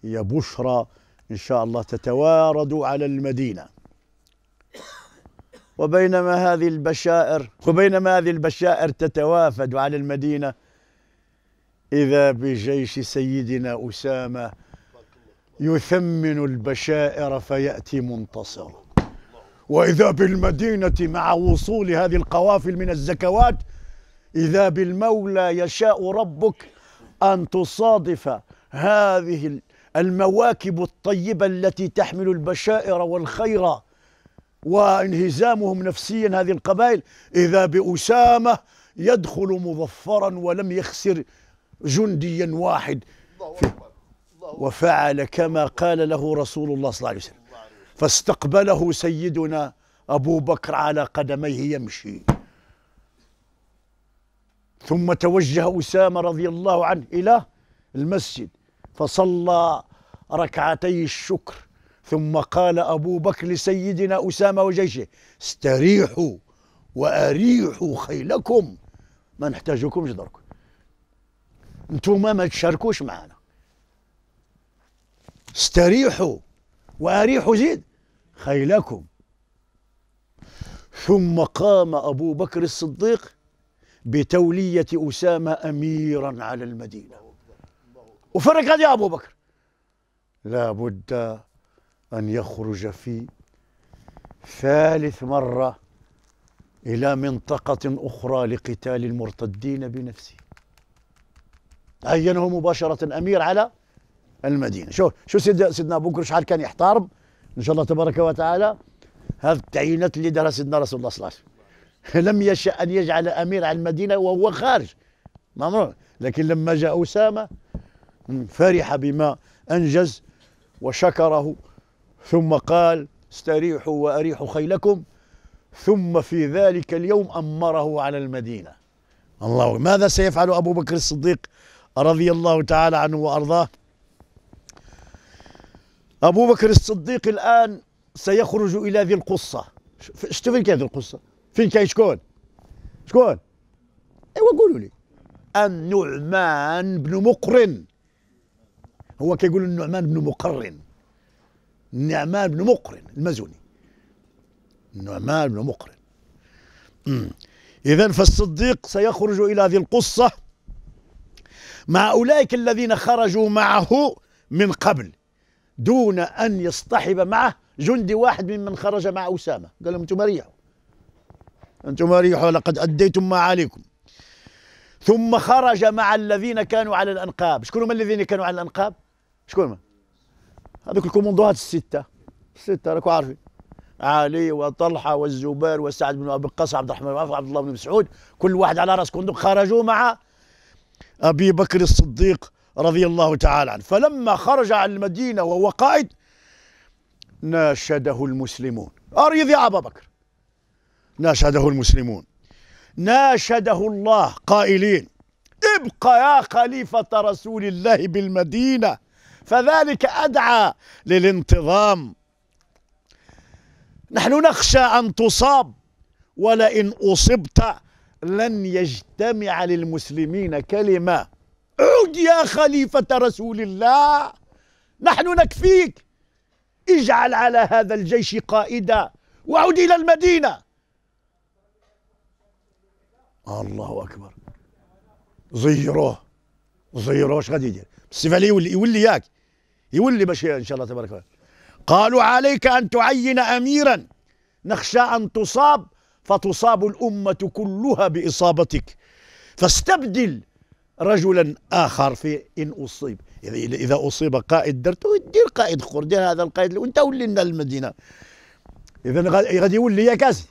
A: يا بشرى إن شاء الله تتوارد على المدينة وبينما هذه البشائر وبينما هذه البشائر تتوافد على المدينة إذا بجيش سيدنا أسامة يثمن البشائر فيأتي منتصرا وإذا بالمدينة مع وصول هذه القوافل من الزكوات إذا بالمولى يشاء ربك أن تصادف هذه المواكب الطيبة التي تحمل البشائر والخير وانهزامهم نفسيا هذه القبائل إذا بأسامة يدخل مظفرا ولم يخسر جنديا واحد في وفعل كما قال له رسول الله صلى الله عليه وسلم فاستقبله سيدنا أبو بكر على قدميه يمشي ثم توجه أسامة رضي الله عنه إلى المسجد فصلى ركعتي الشكر ثم قال أبو بكر لسيدنا أسامة وجيشه استريحوا وأريحوا خيلكم ما نحتاجكمش دركم انتم ما تشاركوش معنا استريحوا وأريحوا زيد خيلكم ثم قام أبو بكر الصديق بتولية أسامة أميرا على المدينة وفرق هذا يا أبو بكر لابد أن يخرج في ثالث مرة إلى منطقة أخرى لقتال المرتدين بنفسه عينه مباشرة أمير على المدينه شوف شو سيدنا ابو بكر شحال كان يحتارب ان شاء الله تبارك وتعالى هذه التعيينات اللي دارها سيدنا رسول الله صلى الله عليه وسلم لم يشاء ان يجعل امير على المدينه وهو خارج ممنوع لكن لما جاء اسامه فرح بما انجز وشكره ثم قال استريحوا واريحوا خيلكم ثم في ذلك اليوم امره على المدينه الله ماذا سيفعل ابو بكر الصديق رضي الله تعالى عنه وارضاه أبو بكر الصديق الآن سيخرج إلى ذي القصة شتو فين كاين ذي القصة فين كاين شكون شكون ايوا قولوا لي النعمان بن مقرن هو كيقول النعمان بن مقرن النعمان بن مقرن المزوني النعمان بن مقرن إذا فالصديق سيخرج إلى ذي القصة مع أولئك الذين خرجوا معه من قبل دون أن يصطحب معه جندي واحد ممن خرج مع أسامة قال لهم أنتم ريحوا أنتم ريحوا لقد أديتم ما عليكم ثم خرج مع الذين كانوا على الأنقاب شكون هم الذين كانوا على الأنقاب شكون هم هذوك الكوموندوهات الستة الستة راكم عارفين علي وطلحه والزبير وسعد بن ابي القاسم عبد الرحمن بن عوف عبد الله بن مسعود كل واحد على راس كندوق خرجوا مع ابي بكر الصديق رضي الله تعالى عنه فلما خرج عن المدينة وهو قائد ناشده المسلمون أريض يا أبا بكر ناشده المسلمون ناشده الله قائلين ابقى يا خليفة رسول الله بالمدينة فذلك أدعى للانتظام نحن نخشى أن تصاب ولئن أصبت لن يجتمع للمسلمين كلمة عد يا خليفة رسول الله نحن نكفيك اجعل على هذا الجيش قائدا وعد إلى المدينة الله أكبر زيروه زيروه اش غادي يدير السيف عليه يولي يولي ياك يولي باش إن شاء الله تبارك الله قالوا عليك أن تعين أميرا نخشى أن تصاب فتصاب الأمة كلها بإصابتك فاستبدل رجلا اخر في ان اصيب اذا اصيب قائد درته دير قائد اخر دير هذا القائد وانت ولي لنا المدينه اذا غادي يولي ياك اسي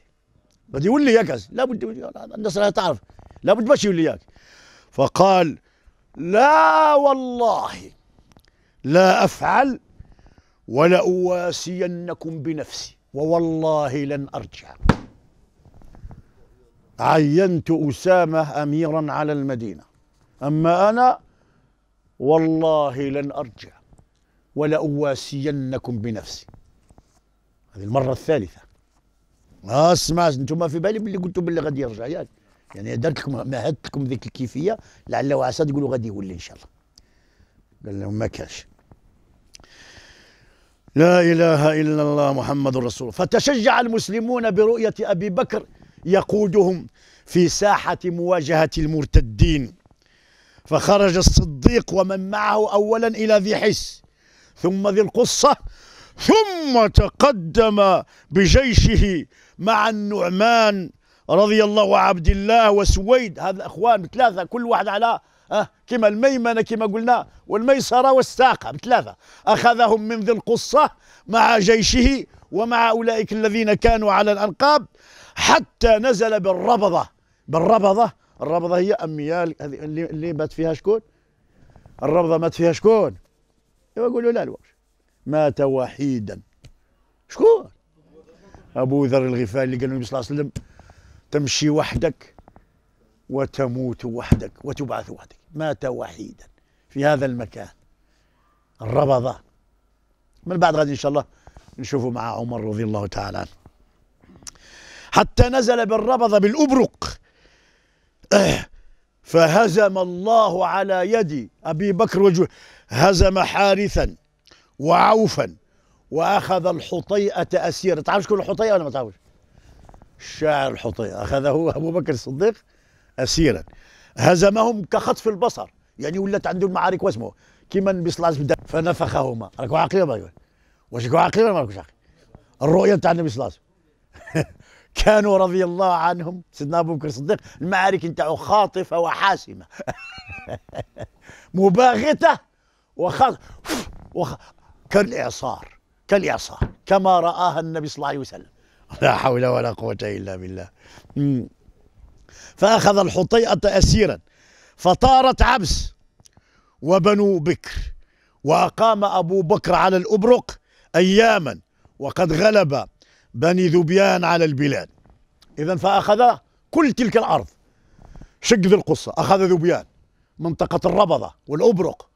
A: غادي يولي ياك لا لابد الناس راه تعرف لابد باش يولي ياك فقال لا والله لا افعل ولأواسينكم بنفسي ووالله لن أرجع عينت أسامة أميرا على المدينة أما أنا والله لن أرجع ولأواسينكم بنفسي هذه المرة الثالثة اسمع انتم في بالي باللي قلتوا باللي غادي يرجع يعني يعني درت لكم مهدت لكم ذيك الكيفيه لعل وعسى تقولوا غادي يولي ان شاء الله قال لهم ما كاش لا اله الا الله محمد رسول فتشجع المسلمون برؤيه ابي بكر يقودهم في ساحه مواجهه المرتدين فخرج الصديق ومن معه أولا إلى ذي حس ثم ذي القصة ثم تقدم بجيشه مع النعمان رضي الله وعبد الله وسويد هذا أخوان بثلاثة كل واحد على أه كما الميمنة كما قلنا والميسرة والساقة بثلاثة أخذهم من ذي القصة مع جيشه ومع أولئك الذين كانوا على الأنقاب حتى نزل بالربضة بالربضة الربضه هي اميه اللي اللي مات فيها شكون الربضه مات فيها شكون ايوا قولوا لا الوقت مات وحيدا شكون ابو ذر الغفاري اللي قال النبي صلى الله عليه وسلم تمشي وحدك وتموت وحدك وتبعث وحدك مات وحيدا في هذا المكان الربضه من بعد غادي ان شاء الله نشوفوا مع عمر رضي الله تعالى عنه حتى نزل بالربضه بالابرق إيه. فهزم الله على يد أبي بكر وجوه هزم حارثا وعوفا وأخذ الحطيئة أسيرا تعرف شكون الحطيئة ولا ما تعرفش الشاعر الحطيئة أخذه أبو بكر الصديق أسيرا هزمهم كخطف البصر يعني ولات عنده المعارك واسمه كيما النبي صلى الله عليه وسلم فنفخهما راكو عاقلين ولا واش راكو عاقلين ولا راكوش عاقلين الرؤية تاع النبي صلى الله عليه وسلم كانوا رضي الله عنهم سيدنا ابو بكر الصديق المعارك نتاعو خاطفه وحاسمه مباغته وخاطفه وخ... كالاعصار كالاعصار كما راها النبي صلى الله عليه وسلم لا حول ولا قوه الا بالله فاخذ الحطيئه اسيرا فطارت عبس وبنو بكر واقام ابو بكر على الابرق اياما وقد غلب بني ذبيان على البلاد إذا فأخذ كل تلك الأرض شق ذي القصة أخذ ذبيان منطقة الربضة والأبرق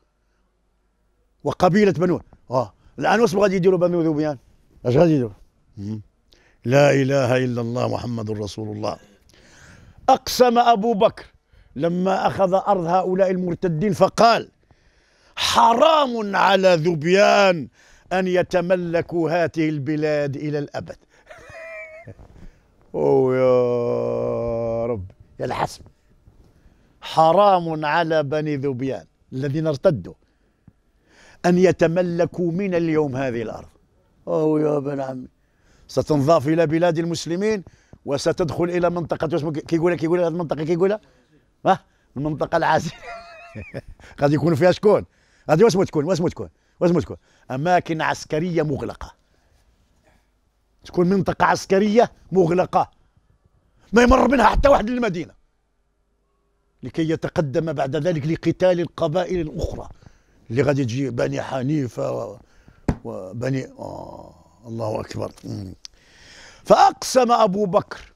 A: وقبيلة بنون آه الآن واش غادي يديروا بنو ذبيان اش غادي يديروا لا إله إلا الله محمد رسول الله أقسم أبو بكر لما أخذ أرض هؤلاء المرتدين فقال حرام على ذبيان أن يتملكوا هذه البلاد إلى الأبد اوه يا رب يا الحسب حرام على بني ذبيان الذين ارتدوا أن يتملكوا من اليوم هذه الأرض أوه يا بن عمي ستنضاف إلى بلاد المسلمين وستدخل إلى منطقة اسمك كي يقولها كي يقولها المنطقة كي يقولها ها المنطقة العازلة غادي يكون فيها شكون غادي واسمو تكون واسمو تكون واسمو تكون أماكن عسكرية مغلقة تكون منطقة عسكرية مغلقة ما يمر منها حتى واحد للمدينة لكي يتقدم بعد ذلك لقتال القبائل الأخرى اللي غادي تجي بني حنيفة وبني آه الله أكبر فأقسم أبو بكر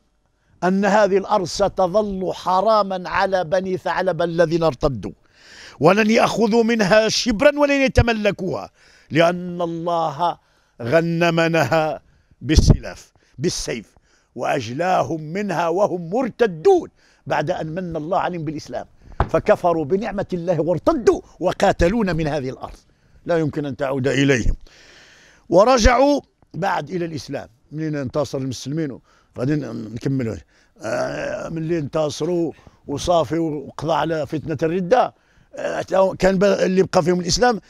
A: أن هذه الأرض ستظل حراما على بني ثعلبة الذين ارتدوا ولن يأخذوا منها شبرا ولن يتملكوها لأن الله غنمنها بالسلاف بالسيف وأجلاهم منها وهم مرتدون بعد أن من الله عليهم بالإسلام فكفروا بنعمة الله وارتدوا وقاتلون من هذه الأرض لا يمكن أن تعود إليهم ورجعوا بعد إلى الإسلام منين انتصر المسلمين غادي نكملوا آه ملي انتصروا وصافي وقضى على فتنة الردة آه كان اللي بقى فيهم الإسلام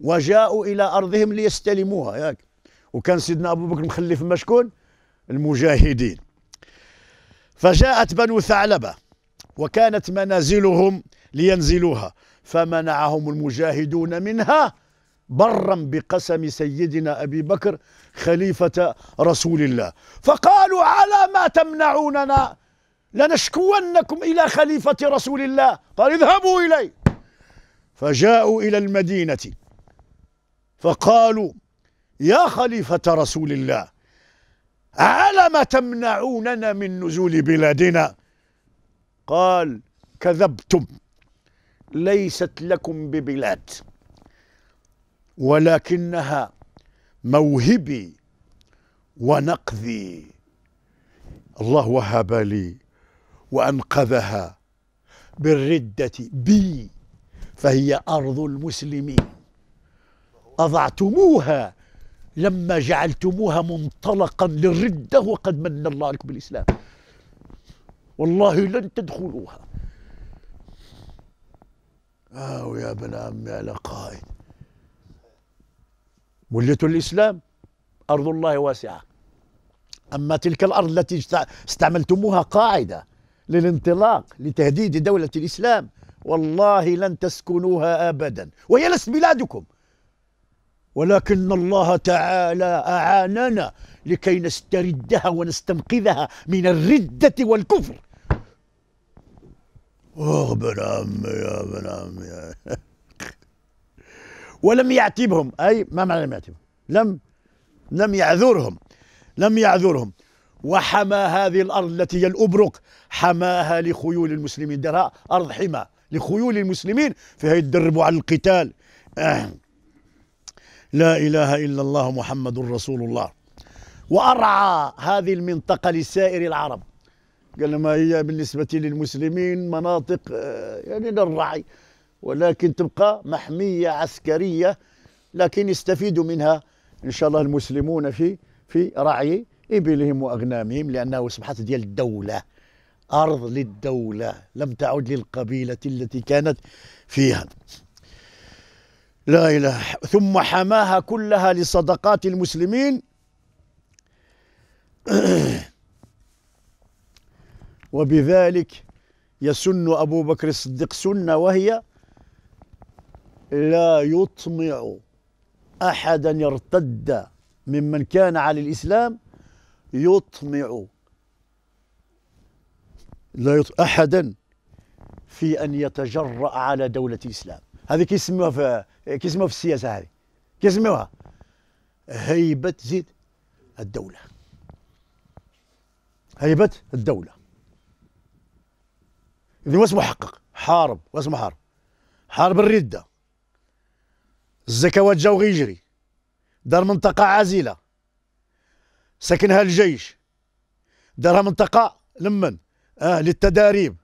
A: وجاءوا إلى أرضهم ليستلموها ياك وكان سيدنا ابو بكر مخلف ما شكون المجاهدين فجاءت بنو ثعلبه وكانت منازلهم لينزلوها فمنعهم المجاهدون منها برا بقسم سيدنا ابي بكر خليفه رسول الله فقالوا على ما تمنعوننا لنشكونكم الى خليفه رسول الله قال اذهبوا اليه فجاءوا الى المدينه فقالوا يا خليفة رسول الله علم تمنعوننا من نزول بلادنا قال كذبتم ليست لكم ببلاد ولكنها موهبي ونقذي الله وهب لي وأنقذها بالردة بي فهي أرض المسلمين أضعتموها لما جعلتموها منطلقا للردة وقد من الله لكم بالإسلام والله لن تدخلوها أو آه، يا بن عمي على قائد ملة الإسلام أرض الله واسعة أما تلك الأرض التي استعملتموها قاعدة للانطلاق لتهديد دولة الإسلام والله لن تسكنوها أبدا وهي لست بلادكم ولكن الله تعالى أعاننا لكي نستردها ونستنقذها من الردة والكفر أوه بن عمي يا بن عمي ولم يعتبهم أي ما معنى لم يعتبهم لم لم يعذرهم لم يعذرهم وحمى هذه الأرض التي هي الأبرق حماها لخيول المسلمين درها أرض حمى لخيول المسلمين فيها يتدربوا على القتال أه. لا إله إلا الله محمد رسول الله وأرعى هذه المنطقة لسائر العرب قال ما هي بالنسبة للمسلمين مناطق آه، يعني للرعي ولكن تبقى محمية عسكرية لكن يستفيدوا منها إن شاء الله المسلمون في في رعي إبلهم وأغنامهم لأنه أصبحت ديال الدولة أرض للدولة لم تعد للقبيلة التي كانت فيها لا إله ثم حماها كلها لصدقات المسلمين وبذلك يسن أبو بكر الصديق سنة وهي لا يطمع أحدا يرتد ممن كان على الإسلام يطمع لا يطمع أحدا في أن يتجرأ على دولة الإسلام هذه كيسموها في إيه، كيسموها في السياسه هذه كيسموها هيبه زيد الدوله هيبه الدوله اذا واش محقق حارب واش محارب حارب الرده الزكوات جاو غيجري دار منطقه عازله سكنها الجيش دارها منطقه لمن اه للتداريب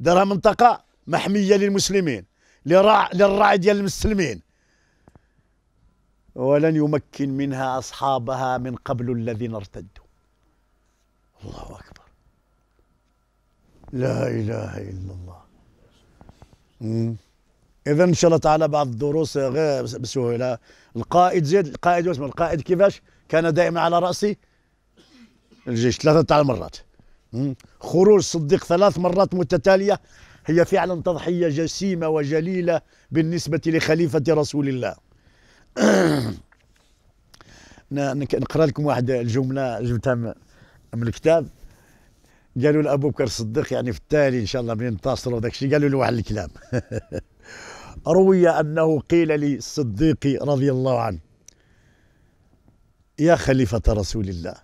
A: دارها منطقه محميه للمسلمين لراع للرعي ديال المسلمين ولن يمكن منها أصحابها من قبل الذين ارتدوا الله أكبر لا إله إلا الله إذا إن شاء الله تعالى بعض الدروس غير بسهولة القائد زيد القائد واسمه القائد كيفاش كان دائما على رأسي الجيش ثلاثة تاع المرات خروج صديق ثلاث مرات متتالية هي فعلا تضحية جسيمة وجليلة بالنسبة لخليفة رسول الله نقرأ لكم واحد الجملة جبتها من الكتاب قالوا لابو بكر الصديق يعني في التالي ان شاء الله من انتصروا وداك الشيء قالوا له واحد الكلام روي انه قيل للصديق رضي الله عنه يا خليفه رسول الله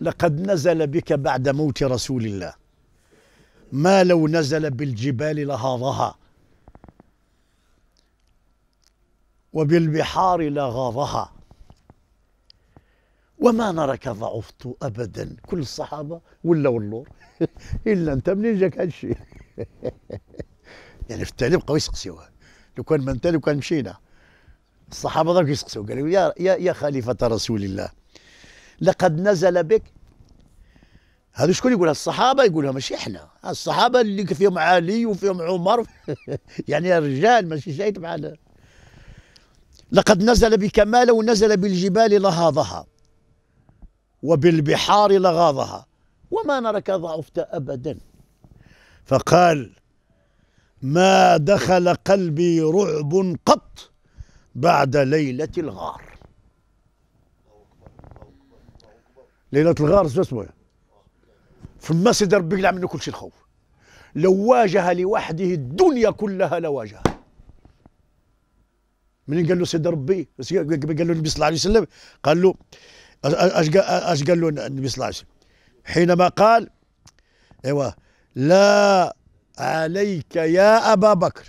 A: لقد نزل بك بعد موت رسول الله ما لو نزل بالجبال لهاضها وبالبحار لغاضها وما نراك ضعفت ابدا كل الصحابه ولا واللور الا انت منين جاك هالشيء يعني في التالي بقاو يسقسيوها لو كان ما انت لو كان مشينا الصحابه ضرب يسقسيو قالوا يا يا خليفه رسول الله لقد نزل بك هذا شكون يقولها الصحابه يقولها ماشي احنا الصحابه اللي فيهم علي وفيهم عمر يعني الرجال ماشي شيء بحال لقد نزل بكماله ونزل بالجبال لهاضها وبالبحار لغاضها وما نراك ضعفت ابدا فقال ما دخل قلبي رعب قط بعد ليله الغار ليله الغار شو اسمه فما سيدي ربي يقلع منه كل شيء الخوف لو واجه لوحده الدنيا كلها لواجهها منين قال له سيدي ربي قال له النبي صلى الله عليه وسلم قال له اش قال له النبي صلى الله عليه وسلم حينما قال ايوه لا عليك يا ابا بكر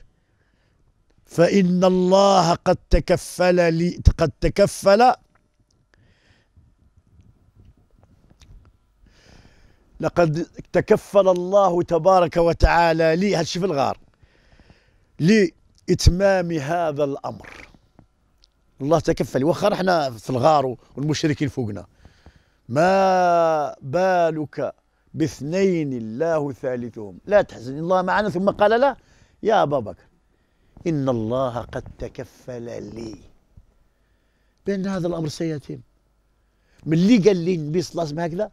A: فان الله قد تكفل لي قد تكفل لقد تكفل الله تبارك وتعالى لي هالشي في الغار لإتمام هذا الأمر الله تكفل وخر احنا في الغار والمشركين فوقنا ما بالك باثنين الله ثالثهم لا تحزن الله معنا ثم قال له يا أبا بكر إن الله قد تكفل لي بأن هذا الأمر سيتم من اللي قال لي النبي صلى الله عليه وسلم هكذا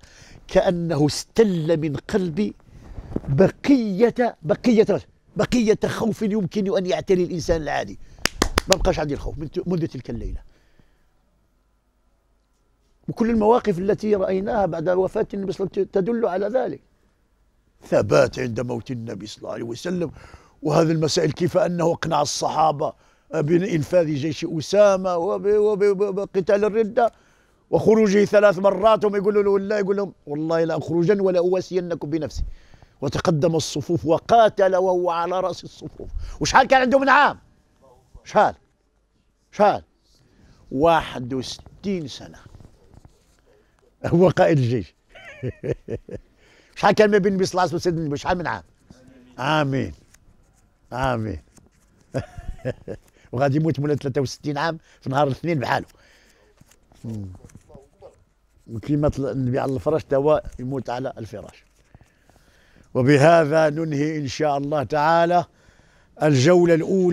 A: كانه استل من قلبي بقيه بقيه بقيه خوف يمكن ان يعتري الانسان العادي ما بقاش عندي الخوف منذ تلك الليله وكل المواقف التي رايناها بعد وفاه النبي صلى الله عليه وسلم تدل على ذلك ثبات عند موت النبي صلى الله عليه وسلم وهذه المسائل كيف انه اقنع الصحابه بانفاذ جيش اسامه وبقتال الرده وخروجه ثلاث مرات هم يقولوا له والله يقول لهم والله لا أخرجن ولا أواسينكم بنفسي وتقدم الصفوف وقاتل وهو على رأس الصفوف وشحال كان عنده من عام شحال شحال 61 سنة هو قائد الجيش شحال كان ما بين النبي صلى الله عليه وسلم شحال من عام آمين آمين وغادي يموت مولا 63 عام في نهار الاثنين بحاله وكيما النبي على الفراش توا يموت على الفراش وبهذا ننهي إن شاء الله تعالى الجولة الأولى